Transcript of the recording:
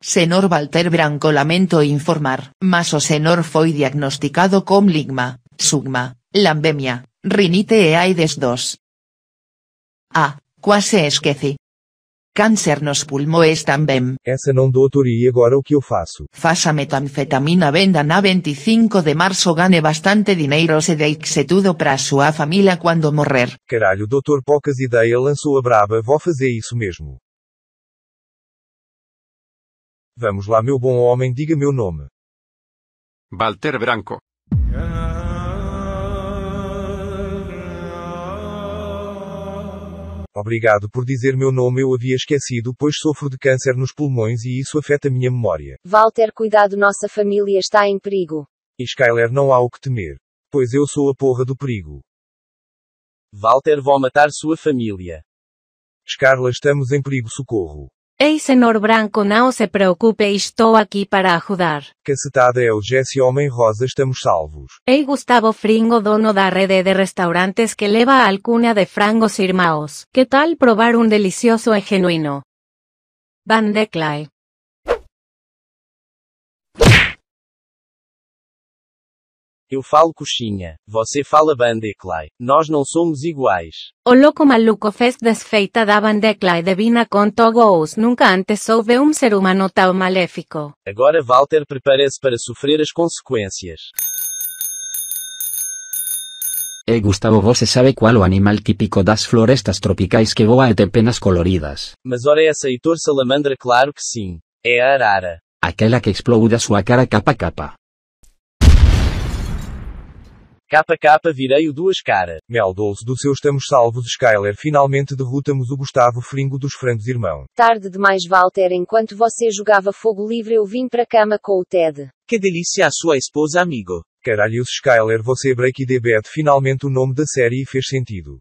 Senor Walter Branco lamento informar, mas o senor foi diagnosticado com ligma, sugma, lambemia, rinite e AIDS 2. Ah, quase esqueci. Câncer nos pulmões também. Essa não doutor e agora o que eu faço? Faça metanfetamina venda na 25 de março gane bastante dinheiro se deixe tudo para sua família quando morrer. Caralho doutor poucas ideias lançou a braba vou fazer isso mesmo. Vamos lá, meu bom homem, diga meu nome. Walter Branco. Obrigado por dizer meu nome, eu havia esquecido, pois sofro de câncer nos pulmões e isso afeta minha memória. Walter, cuidado, nossa família está em perigo. E Skyler, não há o que temer, pois eu sou a porra do perigo. Walter, vou matar sua família. Scarla, estamos em perigo, socorro. Ei senhor branco não se preocupe estou aqui para ajudar. Cacetada é o Jesse Homem Rosa estamos salvos. Ei Gustavo Fringo dono da rede de restaurantes que leva a alcuna de frangos irmãos. Que tal provar um delicioso e genuíno? Van Eu falo coxinha. Você fala bandeclay. Nós não somos iguais. O louco maluco fez desfeita da bandeclay divina com togos. Nunca antes soube um ser humano tão maléfico. Agora Walter prepara-se para sofrer as consequências. Hey eh, Gustavo, você sabe qual o animal típico das florestas tropicais que voa até penas coloridas? Mas ora essa é Heitor Salamandra, claro que sim. É a arara. Aquela que explode a sua cara capa capa. KK virei o duas cara. Mel doce do seu Estamos Salvos Skyler finalmente derrotamos o Gustavo Fringo dos Frangos Irmão. Tarde demais Walter enquanto você jogava fogo livre eu vim pra cama com o Ted. Que delícia a sua esposa amigo. Caralho, Skyler você break the bed finalmente o nome da série fez sentido.